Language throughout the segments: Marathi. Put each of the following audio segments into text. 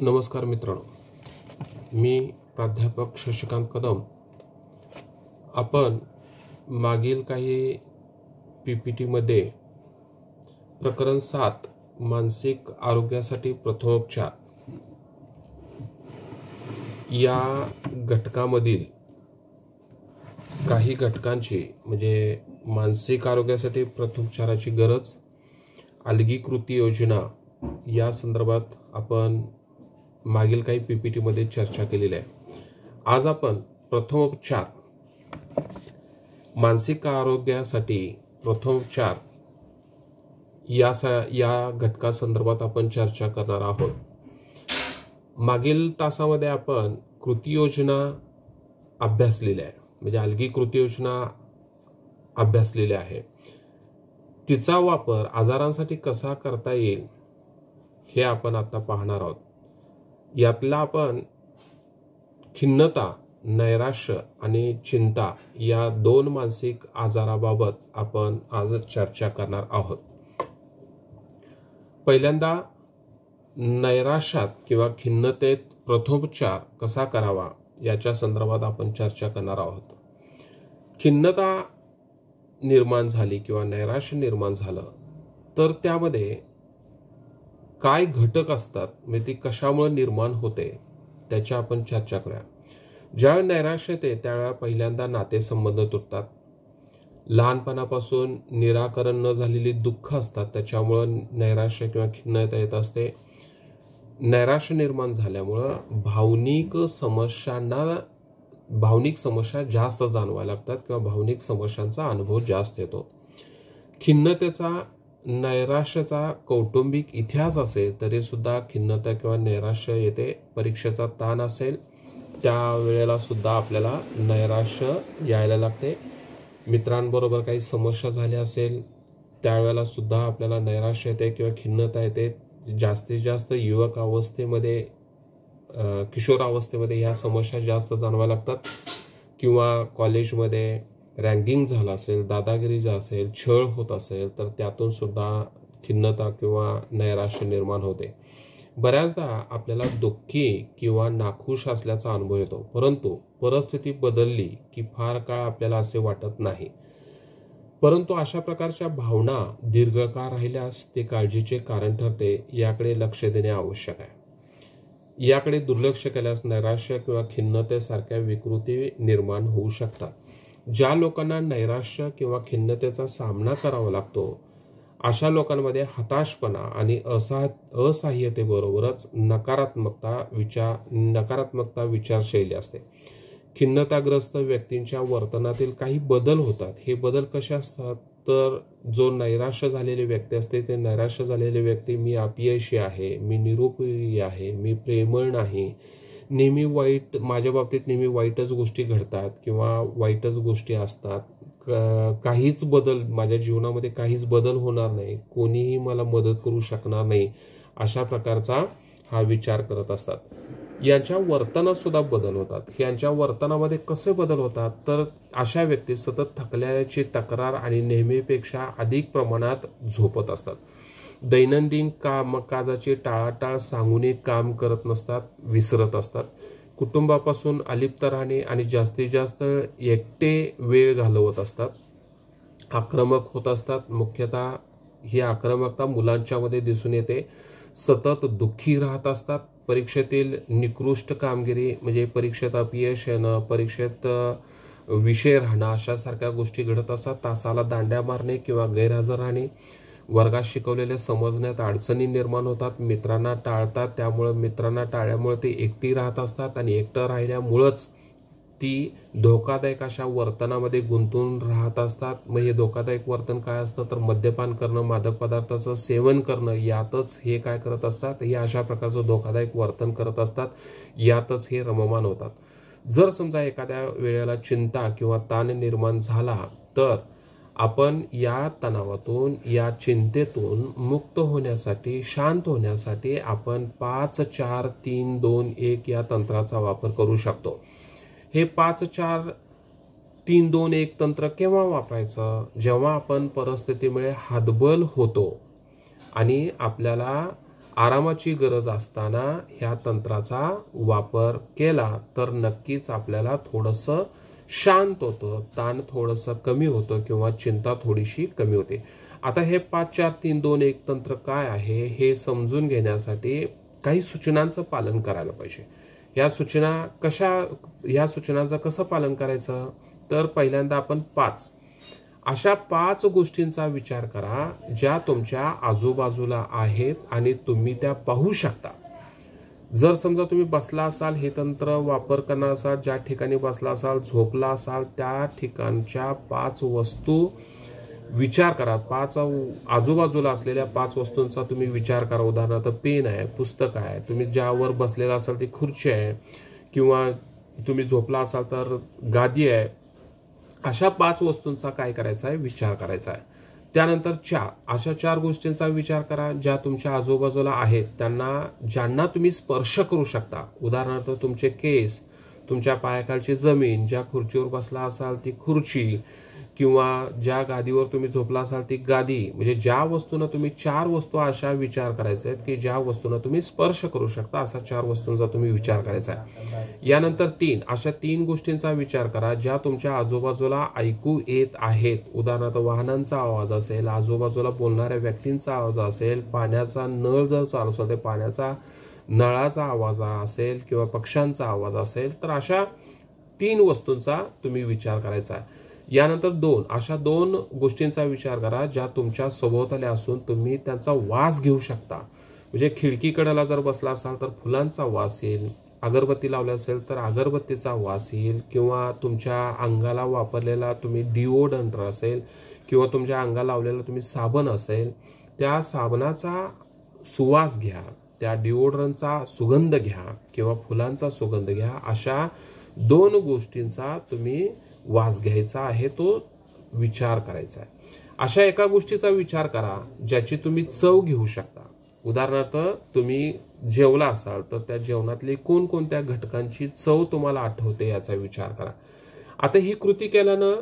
नमस्कार मित्रांनो मी प्राध्यापक शशिकांत कदम आपण मागील काही पी पी टीमध्ये प्रकरण सात मानसिक आरोग्यासाठी प्रथमोपचार या घटकामधील काही घटकांची म्हणजे मानसिक आरोग्यासाठी प्रथमोपचाराची गरज अलगीकृती योजना या संदर्भात आपण मागील काही पी पी टीमध्ये चर्चा केलेली आहे आज आपण प्रथमोपचार मानसिक आरोग्यासाठी प्रथमोपचार या सा या घटकासंदर्भात आपण चर्चा करणार आहोत मागील तासामध्ये आपण कृती योजना अभ्यासलेल्या आहे म्हणजे अलगी कृती योजना अभ्यासलेली आहे तिचा वापर आजारांसाठी कसा करता येईल हे आपण आता पाहणार आहोत यातला आपण खिन्नता नैराश्य आणि चिंता या दोन मानसिक आजाराबाबत आपण आज चर्चा करणार आहोत पहिल्यांदा नैराश्यात किंवा खिन्नतेत प्रथोपचार कसा करावा याच्या संदर्भात आपण चर्चा करणार आहोत खिन्नता निर्माण झाली किंवा नैराश्य निर्माण झालं तर त्यामध्ये काय घटक असतात म्हणजे ती कशामुळे निर्माण होते त्याच्या आपण चर्चा करूया ज्यावेळी नैराश्य येते त्यावेळेला पहिल्यांदा नातेसंबंध तुटतात लहानपणापासून निराकरण न झालेली दुःख असतात त्याच्यामुळं नैराश्य किंवा खिन्नता येत असते नैराश्य निर्माण झाल्यामुळं भावनिक समस्यांना भावनिक समस्या जास्त जाणवायला लागतात किंवा भावनिक समस्यांचा अनुभव जास्त येतो खिन्नतेचा नैराश्याचा कौटुंबिक इतिहास असेल तरीसुद्धा खिन्नता किंवा नैराश्य येते परीक्षेचा ताण असेल त्यावेळेला सुद्धा आपल्याला नैराश्य यायला लागते मित्रांबरोबर काही समस्या झाल्या असेल त्यावेळेला सुद्धा आपल्याला नैराश्य येते किंवा खिन्नता येते जास्तीत जास्त युवक अवस्थेमध्ये किशोर अवस्थेमध्ये ह्या समस्या जास्त जाणवायला लागतात किंवा कॉलेजमध्ये रँगिंग झालं असेल दादागिरी जे असेल छळ होत असेल तर त्यातून सुद्धा खिन्नता किंवा नैराश्य निर्माण होते बऱ्याचदा आपल्याला दुःखी किंवा नाखुश असल्याचा अनुभव येतो परंतु परिस्थिती बदलली की फार काळ आपल्याला असे वाटत नाही परंतु अशा प्रकारच्या भावना दीर्घकाळ राहिल्यास ते काळजीचे कारण ठरते याकडे लक्ष देणे आवश्यक आहे याकडे दुर्लक्ष केल्यास नैराश्य किंवा खिन्नतेसारख्या विकृती निर्माण होऊ शकतात ज्या लोकांना नैराश्य किंवा खिन्नतेचा सामना करावा लागतो अशा लोकांमध्ये हताशपणा आणि असहा असहाय्यतेबरोबरच नकारात्मकता विचार नकारात्मकता विचारशैली असते खिन्नताग्रस्त व्यक्तींच्या वर्तनातील काही बदल होतात हे बदल कसे असतात तर जो नैराश्य झालेले व्यक्ती असते ते नैराश्य झालेले व्यक्ती मी अपयशी आहे मी निरुपयोगी आहे मी प्रेमळ नाही नेहमी वाईट माझ्या बाबतीत नेहमी वाईटच गोष्टी घडतात किंवा वाईटच गोष्टी असतात काहीच बदल माझ्या जीवनामध्ये काहीच बदल होणार नाही कोणीही मला मदत करू शकणार नाही अशा प्रकारचा हा विचार करत असतात यांच्या वर्तनात सुद्धा बदल होतात यांच्या वर्तनामध्ये कसे बदल होतात तर अशा व्यक्ती सतत थकल्याची तक्रार आणि नेहमीपेक्षा अधिक प्रमाणात झोपत असतात दैनंदिन काम काजाची टाळाटाळ सांगूनही काम करत नसतात विसरत असतात कुटुंबापासून अलिप्त राहणे आणि जास्तीत जास्त एकटे वेळ घालवत असतात आक्रमक होत असतात मुख्यतः ही आक्रमकता मुलांच्यामध्ये दिसून येते सतत दुःखी राहत असतात परीक्षेतील निकृष्ट कामगिरी म्हणजे परीक्षेत अपयश येणं परीक्षेत विषय राहणं अशासारख्या गोष्टी घडत असतात तासाला दांड्या मारणे किंवा गैरहजर राहणे वर्गात शिकवलेले समजण्यात अडचणी निर्माण होतात मित्रांना टाळतात त्यामुळं मित्रांना टाळल्यामुळे ते एकटी राहत असतात आणि एकटं राहिल्यामुळंच ती धोकादायक अशा वर्तनामध्ये गुंतून राहत असतात मग हे धोकादायक वर्तन काय असतं तर मद्यपान करणं मादक पदार्थाचं सेवन करणं यातच हे काय करत असतात हे अशा प्रकारचं धोकादायक वर्तन करत असतात यातच हे रममान होतात जर समजा एखाद्या वेळेला चिंता किंवा ताण निर्माण झाला तर आपण या तणावातून या चिंतेतून मुक्त होण्यासाठी शांत होण्यासाठी आपण पाच चार तीन दोन एक या तंत्राचा वापर करू शकतो हे पाच चार तीन दोन एक तंत्र केव्हा वापरायचं जेव्हा आपण परिस्थितीमुळे हातबल होतो आणि आपल्याला आरामाची गरज असताना ह्या तंत्राचा वापर केला तर नक्कीच आपल्याला थोडंसं शांत होतं ताण थोडंसं कमी होतं किंवा चिंता थोडीशी कमी होते आता हे पाच चार तीन दोन एक तंत्र काय आहे हे समजून घेण्यासाठी काही सूचनांचं पालन करायला पाहिजे या सूचना कशा या सूचनांचं कसं पालन करायचं तर पहिल्यांदा आपण पाच अशा पाच गोष्टींचा विचार करा ज्या तुमच्या आजूबाजूला आहेत आणि तुम्ही त्या पाहू शकता जर समजा तुम्ही बसला असाल हे तंत्र वापर करणार असाल ज्या ठिकाणी बसला असाल झोपला असाल त्या ठिकाणच्या पाच वस्तू विचार करा पाच आजूबाजूला असलेल्या पाच वस्तूंचा तुम्ही विचार करा उदाहरणार्थ पेन आहे पुस्तक आहे तुम्ही ज्यावर बसलेला असाल ती खुर्ची आहे किंवा तुम्ही झोपला असाल तर गादी आहे अशा पाच वस्तूंचा काय करायचा आहे विचार करायचा आहे त्यानंतर चार अशा चार गोष्टींचा विचार करा ज्या तुमच्या आजूबाजूला आहेत त्यांना ज्यांना तुम्ही स्पर्श करू शकता उदाहरणार्थ तुमचे केस तुमच्या पायाखालची जमीन ज्या खुर्चीवर बसला असाल ती खुर्ची किंवा ज्या गादीवर तुम्ही झोपला असाल ती गादी म्हणजे ज्या वस्तूंना तुम्ही चार वस्तू अशा विचार करायचा आहेत की ज्या वस्तूंना तुम्ही स्पर्श करू शकता असा चार वस्तूंचा तुम्ही विचार करायचा आहे यानंतर तीन अशा तीन गोष्टींचा विचार करा ज्या तुमच्या आजूबाजूला ऐकू येत आहेत उदाहरणार्थ वाहनांचा आवाज असेल आजूबाजूला बोलणाऱ्या व्यक्तींचा आवाज असेल पाण्याचा नळ जर चालू असेल पाण्याचा नळाचा आवाज असेल किंवा पक्ष्यांचा आवाज असेल तर अशा तीन वस्तूंचा तुम्ही विचार करायचा आहे यानंतर दोन अशा दोन गोष्टींचा विचार करा ज्या तुमच्या सभोवताल्या असून तुम्ही त्यांचा वास घेऊ शकता म्हणजे खिडकीकडेला जर बसला असाल तर फुलांचा वास येईल अगरबत्ती लावली असेल तर अगरबत्तीचा वास येईल किंवा तुमच्या अंगाला वापरलेला तुम्ही डिओडंट असेल किंवा तुमच्या अंगाला लावलेला तुम्ही साबण असेल त्या साबणाचा सुवास घ्या त्या डिओड्रनचा सुगंध घ्या किंवा फुलांचा सुगंध घ्या अशा दोन गोष्टींचा तुम्ही वास घ्यायचा आहे तो विचार करायचा आहे अशा एका गोष्टीचा विचार करा ज्याची तुम्ही चव घेऊ शकता उदाहरणार्थ तुम्ही जेवला असाल तर त्या जेवणातली कोणकोणत्या घटकांची चव तुम्हाला आठवते याचा विचार करा आता ही कृती केल्यानं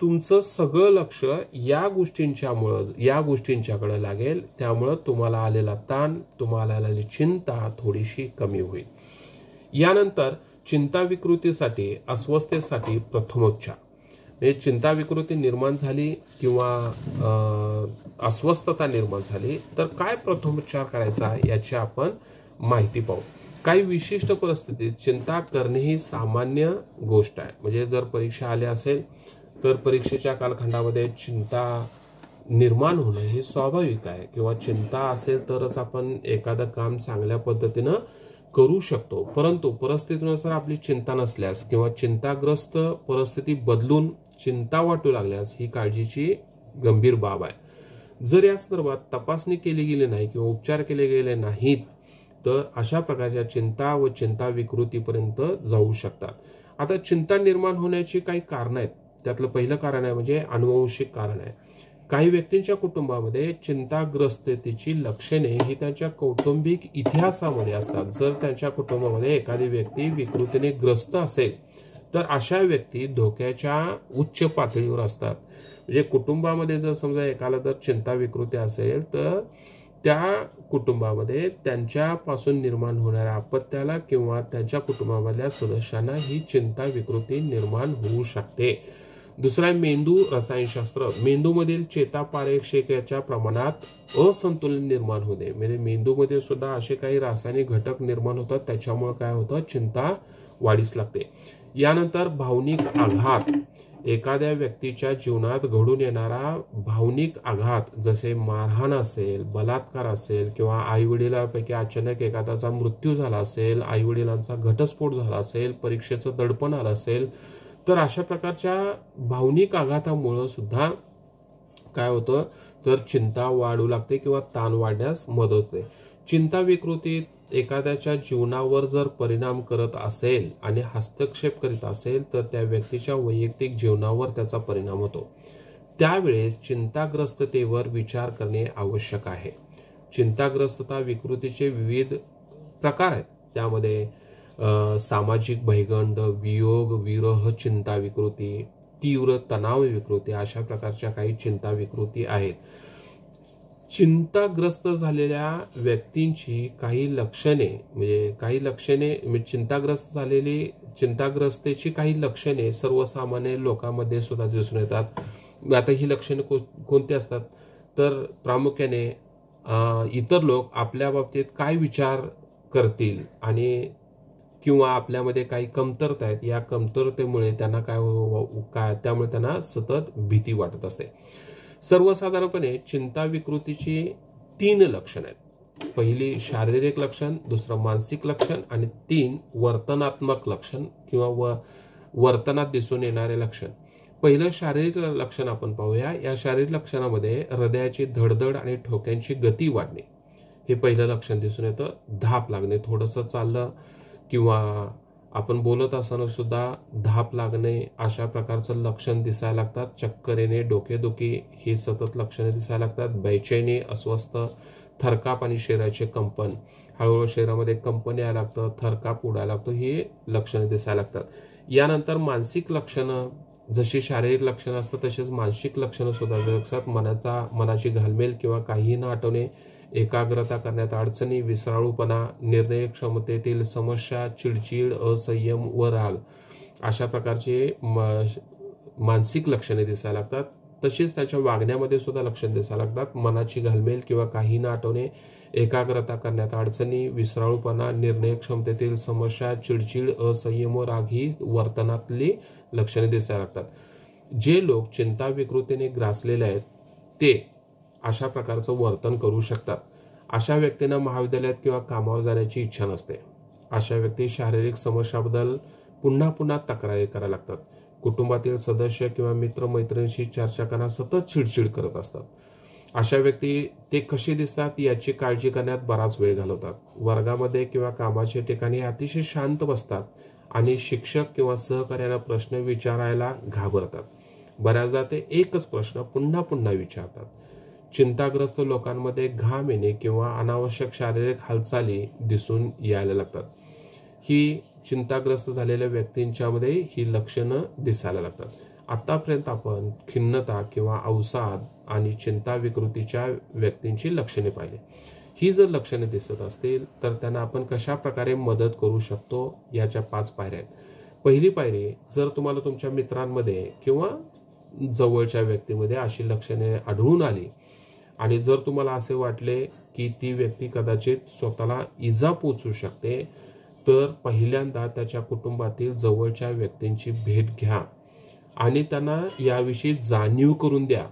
तुमचं सगळं लक्ष या गोष्टींच्यामुळं या गोष्टींच्याकडे लागेल त्यामुळं तुम्हाला आलेला ताण तुम्हाला आलेली चिंता थोडीशी कमी होईल यानंतर चिंता विकृतीसाठी अस्वस्थतेसाठी प्रथमोपचार म्हणजे चिंता विकृती निर्माण झाली किंवा अस्वस्थता निर्माण झाली तर काय प्रथमोपचार करायचा याची आपण माहिती पाहू काही विशिष्ट परिस्थितीत चिंता करणे ही सामान्य गोष्ट आहे म्हणजे जर परीक्षा आल्या असेल तर परीक्षेच्या कालखंडामध्ये चिंता निर्माण होणं हे स्वाभाविक आहे किंवा चिंता असेल तरच आपण एखादं काम चांगल्या पद्धतीनं करू शकतो परंतु परिस्थितीनुसार आपली चिंता नसल्यास किंवा चिंताग्रस्त परिस्थिती बदलून चिंता वाटू लागल्यास ही काळजीची गंभीर बाब आहे जर या संदर्भात तपासणी केली गेली नाही किंवा उपचार केले गेले नाहीत तर अशा प्रकारच्या चिंता व चिंता विकृतीपर्यंत जाऊ शकतात आता चिंता निर्माण होण्याची काही कारणं आहेत त्यातलं पहिलं कारण आहे म्हणजे अनुवंशिक कारण आहे काही व्यक्तींच्या कुटुंबामध्ये चिंताग्रस्ततेची लक्षणे ही त्यांच्या कौटुंबिक इतिहासामध्ये असतात जर त्यांच्या कुटुंबामध्ये एखादी व्यक्ती विकृतीने ग्रस्त असेल तर अशा व्यक्ती धोक्याच्या उच्च पातळीवर असतात म्हणजे कुटुंबामध्ये जर समजा एकाला जर चिंता विकृती असेल तर त्या कुटुंबामध्ये त्यांच्यापासून निर्माण होणाऱ्या आपत्त्याला किंवा त्यांच्या कुटुंबामधल्या सदस्यांना ही चिंता विकृती निर्माण होऊ शकते दुसरा आहे मेंदू रसायनशास्त्र मेंदूमधील चेतापारेक्षेकाच्या प्रमाणात असंतुलन निर्माण होते म्हणजे मेंदूमध्ये सुद्धा असे काही रासायनिक घटक निर्माण होतात त्याच्यामुळे काय होतं चिंता वाढीस लागते यानंतर भावनिक आघात एखाद्या व्यक्तीच्या जीवनात घडून येणारा भावनिक आघात जसे मारहाण असेल बलात्कार असेल किंवा आई आईवडिलापैकी अचानक एखाद्याचा मृत्यू झाला असेल आई वडिलांचा घटस्फोट झाला असेल परीक्षेचं दडपण आलं असेल तर अशा प्रकारच्या भावनिक आघातामुळं सुद्धा काय होतं तर चिंता वाढू लागते किंवा ताण वाढण्यास मदत होते चिंता विकृतीत एखाद्याच्या जीवनावर जर परिणाम करत असेल आणि हस्तक्षेप करीत असेल तर त्या व्यक्तीच्या वैयक्तिक जीवनावर त्याचा परिणाम होतो त्यावेळेस चिंताग्रस्ततेवर विचार करणे आवश्यक आहे चिंताग्रस्तता विकृतीचे विविध प्रकार आहेत त्यामध्ये सामाजिक भैगंड वियोग विरह चिंता विकृती तीव्र तणाव विकृती अशा प्रकारच्या काही चिंता विकृती आहेत चिंताग्रस्त झालेल्या व्यक्तींची काही लक्षणे म्हणजे काही लक्षणे म्हणजे चिंताग्रस्त झालेली चिंताग्रस्तेची काही लक्षणे सर्वसामान्य लोकांमध्ये सुद्धा दिसून येतात आता ही लक्षणे कोणती असतात तर प्रामुख्याने इतर लोक आपल्या बाबतीत काय विचार करतील आणि किंवा आपल्यामध्ये काही कमतरता आहेत या कमतरतेमुळे त्यांना काय हो, हो, हो, काय त्यामुळे त्यांना सतत भीती वाटत असते सर्वसाधारणपणे चिंता विकृतीची तीन लक्षणं आहेत पहिली शारीरिक लक्षण दुसरं मानसिक लक्षण आणि तीन वर्तनात्मक लक्षण किंवा व वर्तनात दिसून येणारे लक्षण पहिलं शारीरिक लक्षण आपण पाहूया या शारीरिक लक्षणामध्ये हृदयाची धडधड आणि ठोक्यांची गती वाढणे हे पहिलं लक्षण दिसून येतं धाप लागणे थोडंसं चाललं किंवा आपण बोलत असताना सुद्धा धाप लागणे अशा प्रकारचं लक्षण दिसायला लागतात चक्कर येणे डोकेदुखी हे सतत लक्षणे दिसायला लागतात बेचैनी अस्वस्थ थरकाप आणि शरीराचे कंपन हळूहळू शरीरामध्ये कंपन यायला लागतं थरकाप उडायला लागतो हे लक्षणे दिसायला लागतात यानंतर मानसिक लक्षणं जशी शारीरिक लक्षणं असतात तसेच मानसिक लक्षणं सुद्धा असतात मनाचा मनाची घालमेल किंवा काहीही न आठवणे एकाग्रता करण्यात अडचणी विसराळूपणा निर्णय क्षमतेतील समस्या चिडचिड असंयम व राग अशा प्रकारचे मानसिक लक्षणे दिसायला लागतात तसेच त्याच्या वागण्यामध्ये सुद्धा लक्षण दिसायला लागतात मनाची घालमेल किंवा काही न आठवणे एकाग्रता करण्यात अडचणी विसराळूपणा निर्णय क्षमतेतील समस्या चिडचिड असंयम व राग ही वर्तनातली लक्षणे दिसायला लागतात जे लोक चिंता विकृतीने ग्रासलेले आहेत ते अशा प्रकारचं वर्तन करू शकतात अशा व्यक्तींना महाविद्यालयात किंवा कामावर जाण्याची इच्छा नसते अशा व्यक्ती शारीरिक समस्याबद्दल पुन्हा पुन्हा तक्रारी करायला लागतात कुटुंबातील सदस्य किंवा मित्रमैत्रिणींशी चर्चा करण्यात सतत चिडचिड करत असतात अशा व्यक्ती ते कसे दिसतात याची काळजी करण्यात बराच वेळ घालवतात वर्गामध्ये किंवा कामाच्या ठिकाणी अतिशय शांत बसतात आणि शिक्षक किंवा सहकार्यांना प्रश्न विचारायला घाबरतात बऱ्याचदा ते एकच प्रश्न पुन्हा पुन्हा विचारतात चिंताग्रस्त लोकांमध्ये घाम येणे किंवा अनावश्यक शारीरिक हालचाली दिसून यायला लागतात ही चिंताग्रस्त झालेल्या व्यक्तींच्यामध्ये ही लक्षणं दिसायला लागतात आतापर्यंत आपण खिन्नता किंवा अवसाद आणि चिंता विकृतीच्या व्यक्तींची लक्षणे पाहिली ही जर लक्षणे दिसत असतील तर त्यांना आपण कशा प्रकारे मदत करू शकतो याच्या पाच पायऱ्या आहेत पहिली पायरी जर तुम्हाला तुमच्या मित्रांमध्ये किंवा जवळच्या व्यक्तीमध्ये अशी लक्षणे आढळून आली आणि जर तुम्हाला असे वाटले की ती व्यक्ती कदाचित स्वतःला इजा पोचू शकते तर पहिल्यांदा त्याच्या कुटुंबातील जवळच्या व्यक्तींची भेट घ्या आणि त्यांना याविषयी जाणीव करून द्या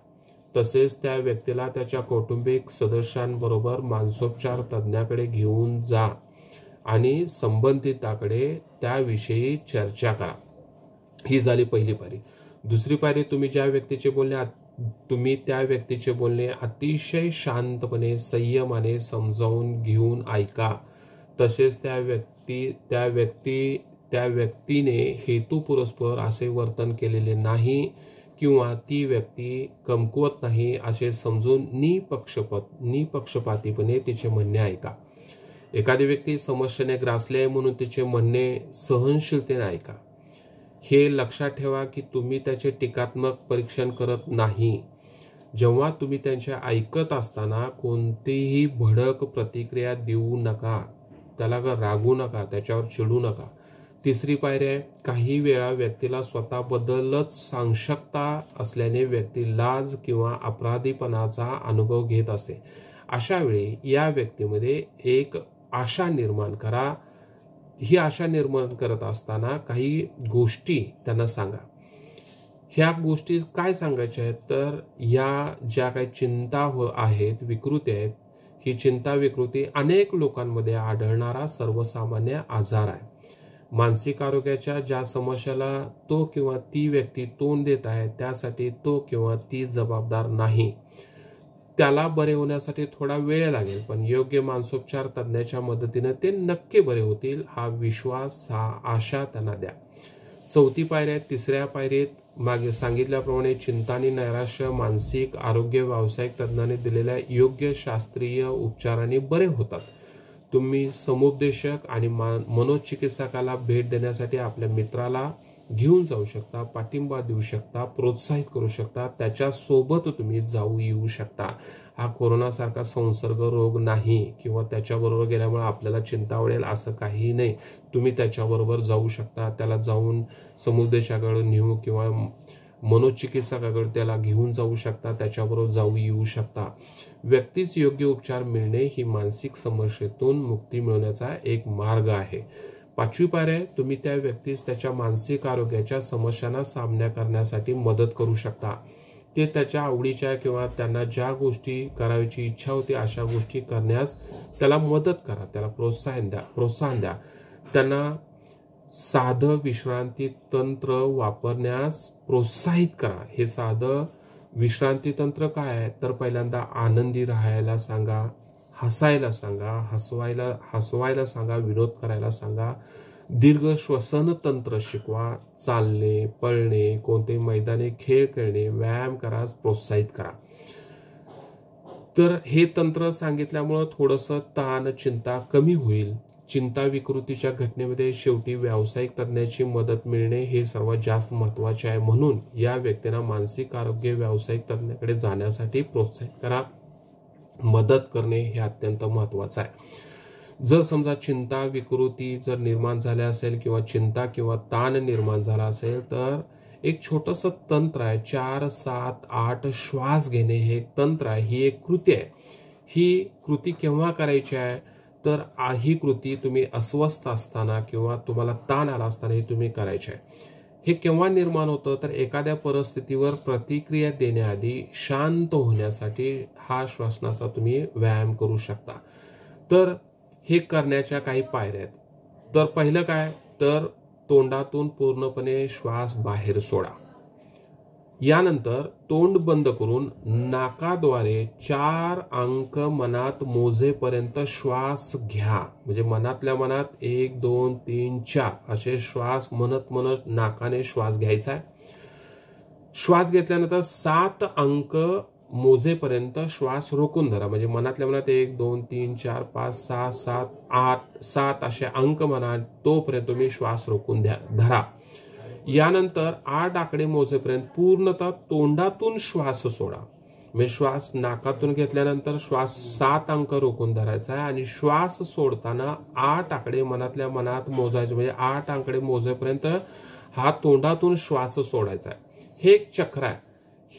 तसेच त्या व्यक्तीला त्याच्या कौटुंबिक सदस्यांबरोबर मानसोपचार तज्ज्ञाकडे घेऊन जा आणि संबंधिताकडे त्याविषयी चर्चा करा ही झाली पहिली पारी दुसरी पारी तुम्ही ज्या व्यक्तीचे बोलणे तुम्ही त्या व्यक्तीचे बोलणे अतिशय शांतपणे संयमाने समजावून घेऊन ऐका तसेच त्या व्यक्ती त्या व्यक्ती त्या व्यक्तीने हेतुपुरस्पर असे वर्तन केलेले नाही किंवा ती व्यक्ती कमकुवत नाही असे समजून निपक्षपत निपक्षपातीपणे तिचे म्हणणे ऐका एखादी व्यक्ती समस्येने ग्रासले म्हणून तिचे म्हणणे सहनशीलतेने ऐका हे लक्षात ठेवा की तुम्ही त्याचे टीकात्मक परीक्षण करत नाही जेव्हा तुम्ही त्यांच्या ऐकत असताना कोणतीही भडक प्रतिक्रिया देऊ नका त्याला रागू नका त्याच्यावर चिडू नका तिसरी पायरी आहे काही वेळा व्यक्तीला स्वतःबद्दलच सांगशकता असल्याने व्यक्ती लाज किंवा अपराधीपणाचा अनुभव घेत असते अशा वेळी या व्यक्तीमध्ये एक आशा निर्माण करा ही आशा निर्माण करत असताना काही गोष्टी त्यांना सांगा ह्या गोष्टी काय सांगायच्या आहेत तर या ज्या काही चिंता हो आहेत विकृती आहेत ही चिंता विकृती अनेक लोकांमध्ये आढळणारा सर्वसामान्य आजार आहे मानसिक आरोग्याच्या ज्या समस्याला तो किंवा ती व्यक्ती तोंड देत आहे त्यासाठी तो किंवा ती जबाबदार नाही त्याला बरे होण्यासाठी थोडा वेळ लागेल पण योग्य मानसोपचार तज्ज्ञाच्या मदतीने ते नक्की बरे होतील हा विश्वास हा आशा त्यांना द्या चौथी पायऱ्या तिसऱ्या पायरीत मागे सांगितल्याप्रमाणे चिंतानी नैराश्य मानसिक आरोग्य व्यावसायिक तज्ज्ञाने दिलेल्या योग्य शास्त्रीय उपचाराने बरे होतात तुम्ही समुपदेशक आणि मनोचिकित्सकाला भेट देण्यासाठी आपल्या मित्राला घेऊन जाऊ शकता पाठिंबा देऊ शकता प्रोत्साहित करू शकता त्याच्यासोबत तुम्ही जाऊ येऊ शकता हा कोरोनासारखा संसर्ग रोग नाही किंवा त्याच्याबरोबर गेल्यामुळे आपल्याला चिंता वाढेल असं काहीही नाही तुम्ही त्याच्याबरोबर जाऊ शकता त्याला जाऊन समुदेशाकडं नेऊ किंवा मनोचिकित्साकडे त्याला घेऊन जाऊ शकता त्याच्याबरोबर जाऊ येऊ शकता व्यक्तीस योग्य उपचार मिळणे ही मानसिक समस्येतून मुक्ती मिळवण्याचा एक मार्ग आहे पाचवी आहे तुम्ही त्या व्यक्तीस त्याच्या मानसिक आरोग्याच्या समस्यांना सामना करण्यासाठी मदत करू शकता ते त्याच्या आवडीच्या किंवा त्यांना ज्या गोष्टी करायची इच्छा होती अशा गोष्टी करण्यास त्याला मदत करा त्याला प्रोत्साहन द्या प्रोत्साहन द्या त्यांना साधं विश्रांती तंत्र वापरण्यास प्रोत्साहित करा हे साधं विश्रांती तंत्र काय आहे तर पहिल्यांदा आनंदी राहायला सांगा हसायला सांगा हसवायला हसवायला सांगा विनोद करायला सांगा दीर्घ श्वसन तंत्र शिकवा चालणे पळणे कोणते मैदाने खेळ करणे व्यायाम करा प्रोत्साहित करा तर हे तंत्र सांगितल्यामुळं थोडस ताण चिंता कमी होईल चिंता विकृतीच्या घटनेमध्ये शेवटी व्यावसायिक तज्ज्ञाची मदत मिळणे हे सर्वात जास्त महत्त्वाचे आहे म्हणून या व्यक्तींना मानसिक आरोग्य व्यावसायिक तज्ज्ञाकडे जाण्यासाठी प्रोत्साहित करा मदत करणे हे अत्यंत महत्वाचं आहे जर समजा चिंता विकृती जर निर्माण झाल्या असेल किंवा चिंता किंवा ताण निर्माण झाला असेल तर एक छोटस तंत्र आहे चार सात आठ श्वास घेणे हे एक तंत्र आहे ही एक कृती आहे ही कृती केव्हा करायची आहे तर ही कृती तुम्ही अस्वस्थ असताना किंवा तुम्हाला ताण आला असताना ही तुम्ही करायची आहे हे केव्हा निर्माण होतं तर एखाद्या परिस्थितीवर प्रतिक्रिया देण्याआधी शांत होण्यासाठी हा श्वसनाचा तुम्ही व्यायाम करू शकता तर हे करण्याच्या काही पायऱ्या आहेत तर पहिलं काय तर तोंडातून पूर्णपणे श्वास बाहेर सोडा यानंतर तोंड बंद करून नाकाद्वारे चार अंक मनात मोजेपर्यंत श्वास घ्या म्हणजे मनातल्या मनात एक दोन तीन चार असे श्वास म्हणत म्हणत नाकाने श्वास घ्यायचा आहे श्वास घेतल्यानंतर सात अंक मोजेपर्यंत श्वास रोखून धरा म्हणजे मनातल्या मनात एक दोन तीन चार पाच सहा सात आठ सात असे अंक म्हणा तोपर्यंत तुम्ही श्वास रोखून द्या धरा यानंतर आठ आकडे मोजेपर्यंत पूर्णतः तोंडातून श्वास सोडा म्हणजे श्वास नाकातून घेतल्यानंतर श्वास सात अंक रोखून धरायचा आहे आणि श्वास सोडताना आठ आकडे मनातल्या मनात मोजायचे म्हणजे आठ आकडे मोजेपर्यंत हा तोंडातून श्वास सोडायचा आहे हे एक चक्र आहे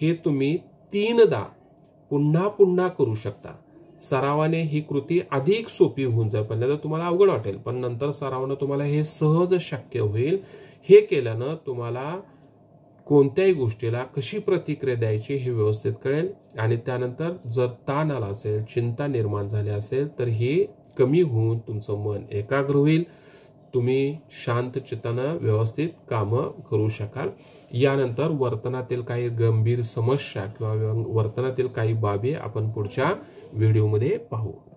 हे तुम्ही तीनदा पुन्हा पुन्हा करू शकता सरावाने ही कृती अधिक सोपी होऊन जाईल पहिल्यांदा तुम्हाला अवघड वाटेल पण नंतर सरावानं तुम्हाला हे सहज शक्य होईल हे केल्यानं तुम्हाला कोणत्याही गोष्टीला कशी प्रतिक्रिया द्यायची हे व्यवस्थित कळेल आणि त्यानंतर जर ताण आला असेल चिंता निर्माण झाली असेल तर हे कमी होऊन तुमचं मन एकाग्र होईल तुम्ही शांत चित्तानं व्यवस्थित कामं करू शकाल यानंतर वर्तनातील काही गंभीर समस्या किंवा वर्तनातील काही बाबी आपण पुढच्या व्हिडिओमध्ये पाहू